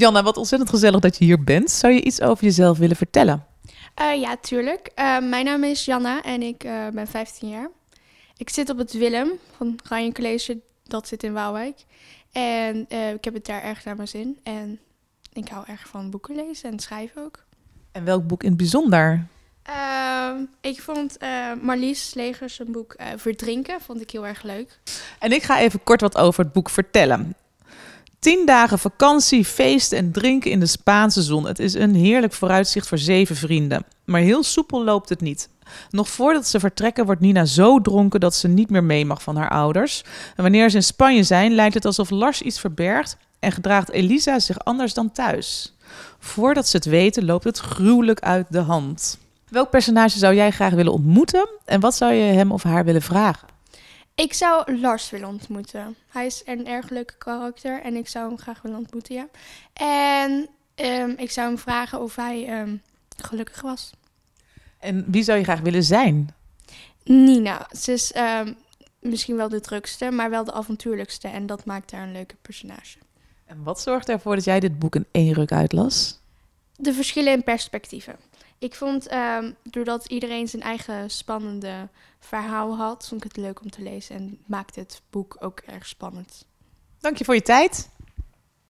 Janna, wat ontzettend gezellig dat je hier bent. Zou je iets over jezelf willen vertellen? Eh, ja, tuurlijk. Eh, mijn naam is Janna en ik eh, ben 15 jaar. Ik zit op het Willem van Ryan College, dat zit in Waalwijk. En ik heb het daar erg naar mijn zin. En ik hou erg van boeken lezen en schrijven ook. En welk boek in het bijzonder? Ehm, ik vond Marlies Legers een boek Verdrinken, vond ik heel erg leuk. En ik ga even kort wat over het boek vertellen. Tien dagen vakantie, feest en drinken in de Spaanse zon. Het is een heerlijk vooruitzicht voor zeven vrienden. Maar heel soepel loopt het niet. Nog voordat ze vertrekken wordt Nina zo dronken dat ze niet meer mee mag van haar ouders. En wanneer ze in Spanje zijn, lijkt het alsof Lars iets verbergt en gedraagt Elisa zich anders dan thuis. Voordat ze het weten, loopt het gruwelijk uit de hand. Welk personage zou jij graag willen ontmoeten en wat zou je hem of haar willen vragen? Ik zou Lars willen ontmoeten. Hij is een erg leuke karakter en ik zou hem graag willen ontmoeten, ja. En ehm, ik zou hem vragen of hij ehm, gelukkig was. En wie zou je graag willen zijn? Nina. Ze is ehm, misschien wel de drukste, maar wel de avontuurlijkste. En dat maakt haar een leuke personage. En wat zorgt ervoor dat jij dit boek in één ruk uitlas? De verschillen in perspectieven. Ik vond, ehm, doordat iedereen zijn eigen spannende verhaal had, vond ik het leuk om te lezen en maakte het boek ook erg spannend. Dank je voor je tijd.